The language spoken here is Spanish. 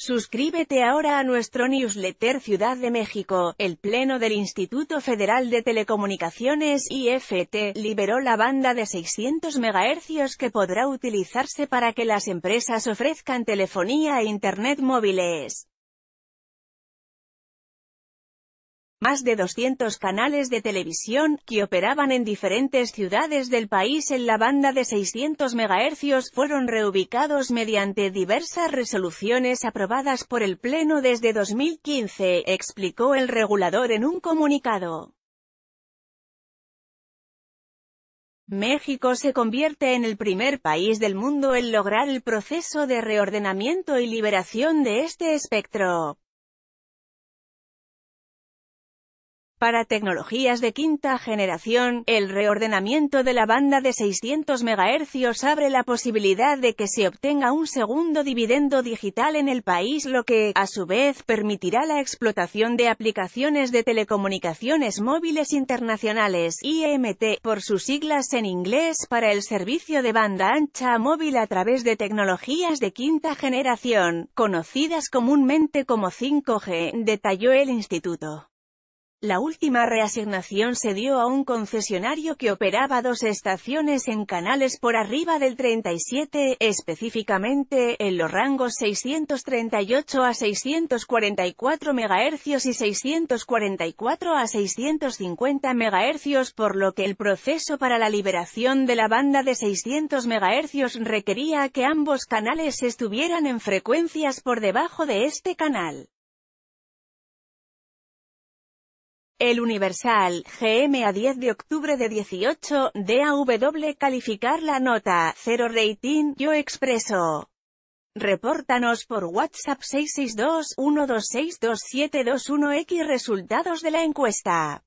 Suscríbete ahora a nuestro newsletter Ciudad de México. El Pleno del Instituto Federal de Telecomunicaciones IFT liberó la banda de 600 MHz que podrá utilizarse para que las empresas ofrezcan telefonía e Internet móviles. Más de 200 canales de televisión, que operaban en diferentes ciudades del país en la banda de 600 MHz, fueron reubicados mediante diversas resoluciones aprobadas por el Pleno desde 2015, explicó el regulador en un comunicado. México se convierte en el primer país del mundo en lograr el proceso de reordenamiento y liberación de este espectro. Para tecnologías de quinta generación, el reordenamiento de la banda de 600 MHz abre la posibilidad de que se obtenga un segundo dividendo digital en el país lo que, a su vez, permitirá la explotación de aplicaciones de telecomunicaciones móviles internacionales, IMT, por sus siglas en inglés para el servicio de banda ancha móvil a través de tecnologías de quinta generación, conocidas comúnmente como 5G, detalló el instituto. La última reasignación se dio a un concesionario que operaba dos estaciones en canales por arriba del 37, específicamente, en los rangos 638 a 644 MHz y 644 a 650 MHz por lo que el proceso para la liberación de la banda de 600 MHz requería que ambos canales estuvieran en frecuencias por debajo de este canal. El Universal, GM a 10 de octubre de 18, DAW calificar la nota, 0 rating, yo expreso. Repórtanos por WhatsApp 662-1262721X resultados de la encuesta.